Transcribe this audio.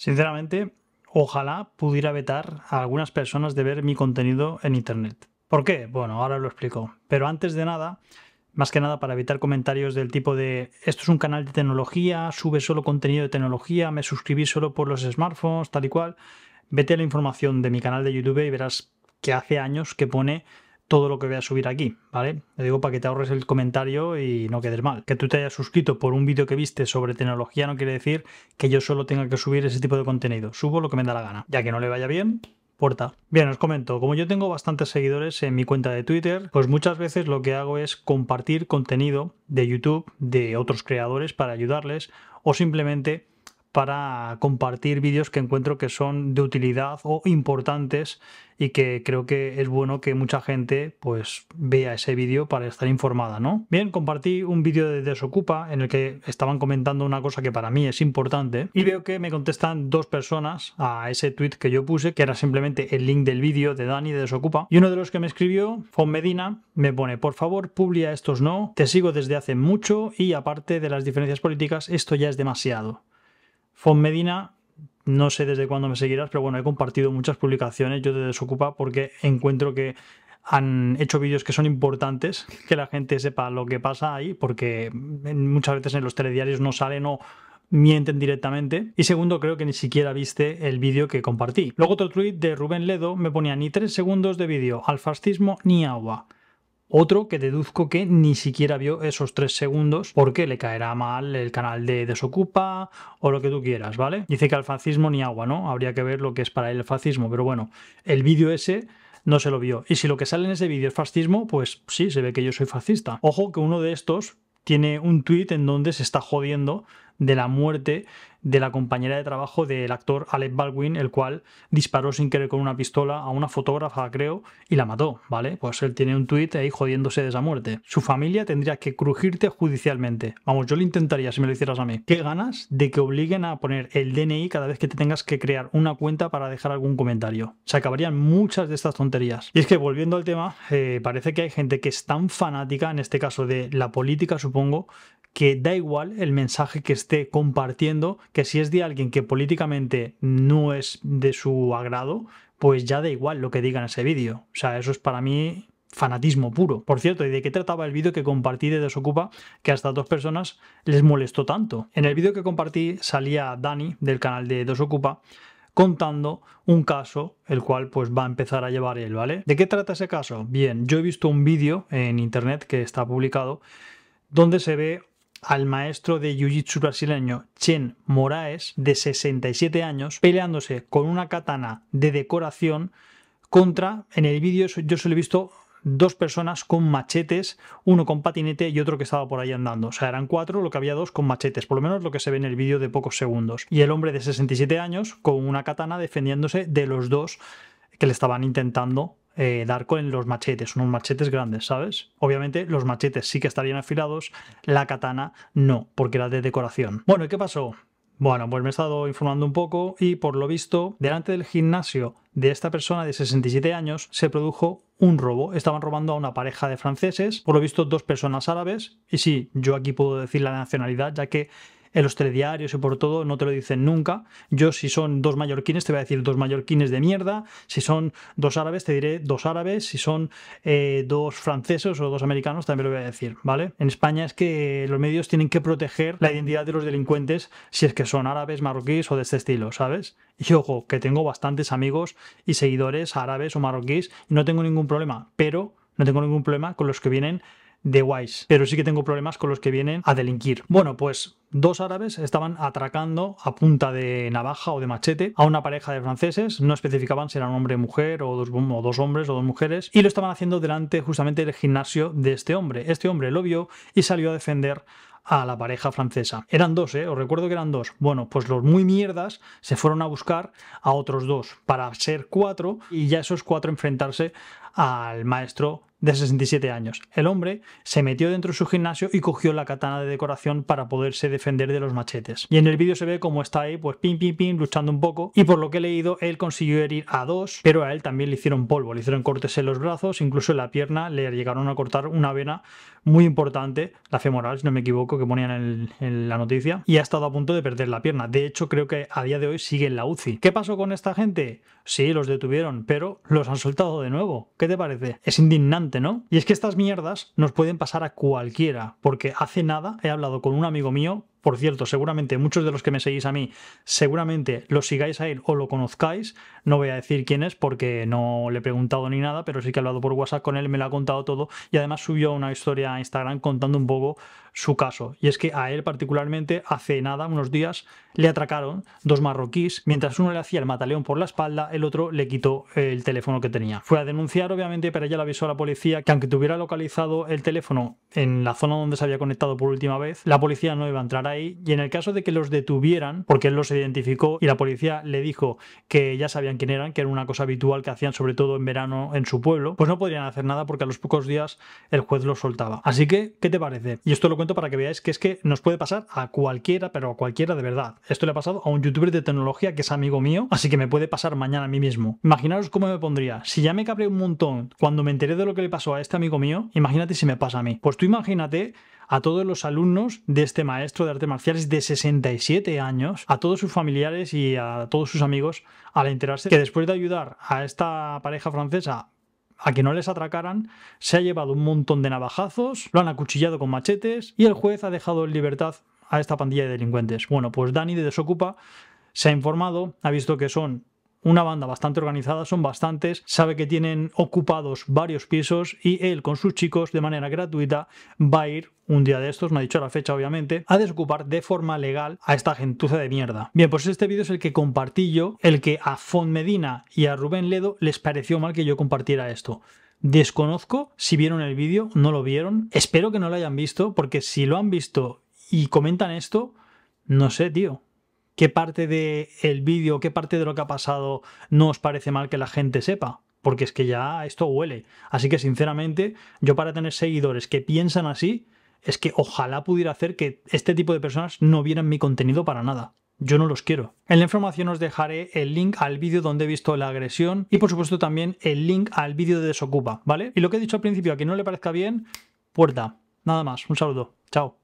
Sinceramente, ojalá pudiera vetar a algunas personas de ver mi contenido en Internet. ¿Por qué? Bueno, ahora lo explico. Pero antes de nada, más que nada para evitar comentarios del tipo de esto es un canal de tecnología, sube solo contenido de tecnología, me suscribí solo por los smartphones, tal y cual, vete a la información de mi canal de YouTube y verás que hace años que pone todo lo que voy a subir aquí, ¿vale? Le digo para que te ahorres el comentario y no quedes mal. Que tú te hayas suscrito por un vídeo que viste sobre tecnología no quiere decir que yo solo tenga que subir ese tipo de contenido. Subo lo que me da la gana. Ya que no le vaya bien, Puerta. Bien, os comento, como yo tengo bastantes seguidores en mi cuenta de Twitter, pues muchas veces lo que hago es compartir contenido de YouTube de otros creadores para ayudarles o simplemente para compartir vídeos que encuentro que son de utilidad o importantes y que creo que es bueno que mucha gente pues vea ese vídeo para estar informada, ¿no? Bien, compartí un vídeo de Desocupa en el que estaban comentando una cosa que para mí es importante y veo que me contestan dos personas a ese tweet que yo puse, que era simplemente el link del vídeo de Dani de Desocupa y uno de los que me escribió, Fon Medina, me pone, por favor, publica estos no, te sigo desde hace mucho y aparte de las diferencias políticas, esto ya es demasiado. Fon Medina, no sé desde cuándo me seguirás, pero bueno, he compartido muchas publicaciones yo te Desocupa porque encuentro que han hecho vídeos que son importantes, que la gente sepa lo que pasa ahí, porque muchas veces en los telediarios no salen o mienten directamente. Y segundo, creo que ni siquiera viste el vídeo que compartí. Luego otro tweet de Rubén Ledo me ponía ni tres segundos de vídeo, al fascismo ni agua. Otro que deduzco que ni siquiera vio esos tres segundos porque le caerá mal el canal de Desocupa o lo que tú quieras, ¿vale? Dice que al fascismo ni agua, ¿no? Habría que ver lo que es para él el fascismo, pero bueno, el vídeo ese no se lo vio. Y si lo que sale en ese vídeo es fascismo, pues sí, se ve que yo soy fascista. Ojo que uno de estos tiene un tuit en donde se está jodiendo de la muerte de la compañera de trabajo del actor Alec Baldwin, el cual disparó sin querer con una pistola a una fotógrafa, creo, y la mató, ¿vale? Pues él tiene un tuit ahí jodiéndose de esa muerte. Su familia tendría que crujirte judicialmente. Vamos, yo lo intentaría si me lo hicieras a mí. ¿Qué ganas de que obliguen a poner el DNI cada vez que te tengas que crear una cuenta para dejar algún comentario? Se acabarían muchas de estas tonterías. Y es que volviendo al tema, eh, parece que hay gente que es tan fanática, en este caso de la política, supongo, que da igual el mensaje que esté compartiendo, que si es de alguien que políticamente no es de su agrado, pues ya da igual lo que diga en ese vídeo. O sea, eso es para mí fanatismo puro. Por cierto, ¿y de qué trataba el vídeo que compartí de Dos Ocupa que a estas dos personas les molestó tanto? En el vídeo que compartí salía Dani del canal de Dos Ocupa contando un caso el cual pues va a empezar a llevar él, ¿vale? ¿De qué trata ese caso? Bien, yo he visto un vídeo en internet que está publicado donde se ve al maestro de Jiu-Jitsu brasileño Chen Moraes, de 67 años, peleándose con una katana de decoración contra, en el vídeo yo solo he visto dos personas con machetes, uno con patinete y otro que estaba por ahí andando. O sea, eran cuatro, lo que había dos con machetes, por lo menos lo que se ve en el vídeo de pocos segundos. Y el hombre de 67 años con una katana defendiéndose de los dos que le estaban intentando eh, dar con los machetes, unos machetes grandes, ¿sabes? Obviamente los machetes sí que estarían afilados, la katana no, porque era de decoración. Bueno, ¿y qué pasó? Bueno, pues me he estado informando un poco y por lo visto, delante del gimnasio de esta persona de 67 años se produjo un robo. Estaban robando a una pareja de franceses, por lo visto dos personas árabes, y sí, yo aquí puedo decir la nacionalidad, ya que en los telediarios y por todo no te lo dicen nunca. Yo si son dos mallorquines te voy a decir dos mallorquines de mierda, si son dos árabes te diré dos árabes, si son eh, dos franceses o dos americanos también lo voy a decir, ¿vale? En España es que los medios tienen que proteger la identidad de los delincuentes si es que son árabes, marroquíes o de este estilo, ¿sabes? Y ojo, que tengo bastantes amigos y seguidores árabes o marroquíes y no tengo ningún problema, pero no tengo ningún problema con los que vienen de guays, pero sí que tengo problemas con los que vienen a delinquir. Bueno, pues dos árabes estaban atracando a punta de navaja o de machete a una pareja de franceses, no especificaban si eran hombre o mujer o dos, dos hombres o dos mujeres, y lo estaban haciendo delante justamente del gimnasio de este hombre. Este hombre lo vio y salió a defender a la pareja francesa. Eran dos, ¿eh? Os recuerdo que eran dos. Bueno, pues los muy mierdas se fueron a buscar a otros dos para ser cuatro y ya esos cuatro enfrentarse al maestro de 67 años. El hombre se metió dentro de su gimnasio y cogió la katana de decoración para poderse defender de los machetes. Y en el vídeo se ve cómo está ahí, pues pim, pim, pim, luchando un poco. Y por lo que he leído, él consiguió herir a dos, pero a él también le hicieron polvo, le hicieron cortes en los brazos, incluso en la pierna le llegaron a cortar una vena muy importante, la femoral, si no me equivoco, que ponían en, la noticia, y ha estado a punto de perder la pierna. De hecho, creo que a día de hoy sigue en la UCI. ¿Qué pasó con esta gente? Sí, los detuvieron, pero los han soltado de nuevo. ¿Qué te parece? Es indignante y es que estas mierdas nos pueden pasar a cualquiera, porque hace nada he hablado con un amigo mío por cierto, seguramente muchos de los que me seguís a mí, seguramente lo sigáis a él o lo conozcáis. No voy a decir quién es porque no le he preguntado ni nada, pero sí que he hablado por WhatsApp con él, me lo ha contado todo y además subió una historia a Instagram contando un poco su caso. Y es que a él particularmente hace nada, unos días, le atracaron dos marroquíes, mientras uno le hacía el mataleón por la espalda, el otro le quitó el teléfono que tenía. Fue a denunciar, obviamente, pero ella le avisó a la policía que aunque tuviera localizado el teléfono en la zona donde se había conectado por última vez, la policía no iba a entrar a ahí y en el caso de que los detuvieran, porque él los identificó y la policía le dijo que ya sabían quién eran, que era una cosa habitual que hacían sobre todo en verano en su pueblo, pues no podrían hacer nada porque a los pocos días el juez los soltaba. Así que, ¿qué te parece? Y esto lo cuento para que veáis que es que nos puede pasar a cualquiera, pero a cualquiera de verdad. Esto le ha pasado a un youtuber de tecnología que es amigo mío, así que me puede pasar mañana a mí mismo. Imaginaros cómo me pondría. Si ya me cabré un montón cuando me enteré de lo que le pasó a este amigo mío, imagínate si me pasa a mí. Pues tú imagínate a todos los alumnos de este maestro de artes marciales de 67 años, a todos sus familiares y a todos sus amigos al enterarse que después de ayudar a esta pareja francesa a que no les atracaran, se ha llevado un montón de navajazos, lo han acuchillado con machetes y el juez ha dejado en libertad a esta pandilla de delincuentes. Bueno, pues Dani de Desocupa se ha informado, ha visto que son una banda bastante organizada, son bastantes, sabe que tienen ocupados varios pisos y él con sus chicos de manera gratuita va a ir un día de estos, no ha dicho la fecha obviamente, a desocupar de forma legal a esta gentuza de mierda. Bien, pues este vídeo es el que compartí yo, el que a Fon Medina y a Rubén Ledo les pareció mal que yo compartiera esto. Desconozco si vieron el vídeo, no lo vieron, espero que no lo hayan visto, porque si lo han visto y comentan esto, no sé, tío, qué parte del el vídeo, qué parte de lo que ha pasado no os parece mal que la gente sepa. Porque es que ya esto huele. Así que sinceramente, yo para tener seguidores que piensan así, es que ojalá pudiera hacer que este tipo de personas no vieran mi contenido para nada. Yo no los quiero. En la información os dejaré el link al vídeo donde he visto la agresión y por supuesto también el link al vídeo de Desocupa, ¿vale? Y lo que he dicho al principio, a que no le parezca bien, puerta. Nada más, un saludo. Chao.